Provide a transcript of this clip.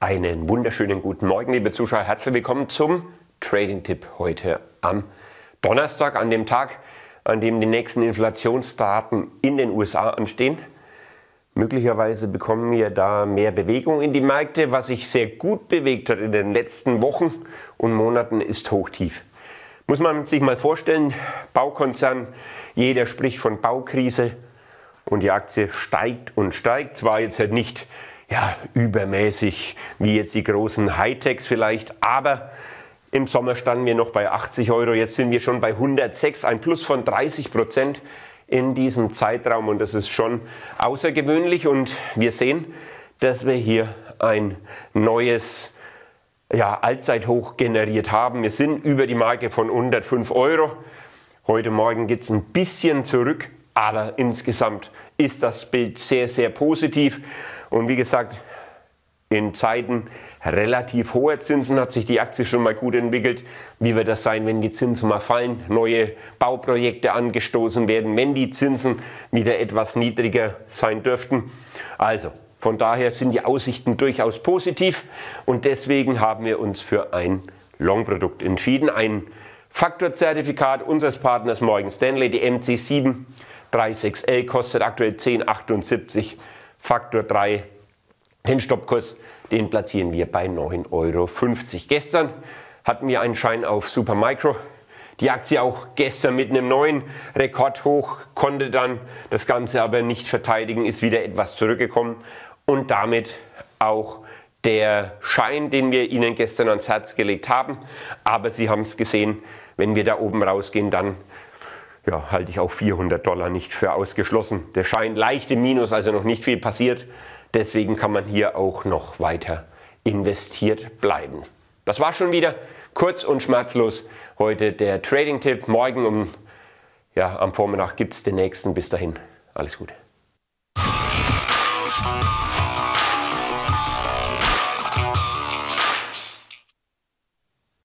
Einen wunderschönen guten Morgen, liebe Zuschauer. Herzlich willkommen zum Trading-Tipp heute am Donnerstag, an dem Tag, an dem die nächsten Inflationsdaten in den USA anstehen. Möglicherweise bekommen wir da mehr Bewegung in die Märkte. Was sich sehr gut bewegt hat in den letzten Wochen und Monaten ist hochtief. Muss man sich mal vorstellen, Baukonzern, jeder spricht von Baukrise und die Aktie steigt und steigt. Zwar jetzt halt nicht ja, übermäßig wie jetzt die großen Hightechs vielleicht, aber im Sommer standen wir noch bei 80 Euro, jetzt sind wir schon bei 106, ein Plus von 30 Prozent in diesem Zeitraum und das ist schon außergewöhnlich und wir sehen, dass wir hier ein neues ja, Allzeithoch generiert haben. Wir sind über die Marke von 105 Euro. Heute Morgen geht es ein bisschen zurück aber insgesamt ist das Bild sehr, sehr positiv. Und wie gesagt, in Zeiten relativ hoher Zinsen hat sich die Aktie schon mal gut entwickelt. Wie wird das sein, wenn die Zinsen mal fallen, neue Bauprojekte angestoßen werden, wenn die Zinsen wieder etwas niedriger sein dürften? Also, von daher sind die Aussichten durchaus positiv und deswegen haben wir uns für ein Long-Produkt entschieden. Ein Faktorzertifikat unseres Partners Morgan Stanley, die MC7 36L kostet aktuell 10,78 Faktor 3. Den Stoppkurs, den platzieren wir bei 9,50 Euro. Gestern hatten wir einen Schein auf Supermicro. Die Aktie auch gestern mit einem neuen Rekordhoch konnte dann das Ganze aber nicht verteidigen, ist wieder etwas zurückgekommen und damit auch der Schein, den wir Ihnen gestern ans Herz gelegt haben. Aber Sie haben es gesehen, wenn wir da oben rausgehen, dann ja, halte ich auch 400 Dollar nicht für ausgeschlossen. Der Schein leicht im Minus, also noch nicht viel passiert. Deswegen kann man hier auch noch weiter investiert bleiben. Das war schon wieder kurz und schmerzlos heute der Trading-Tipp. Morgen um, ja, am Vormittag gibt es den nächsten. Bis dahin, alles Gute.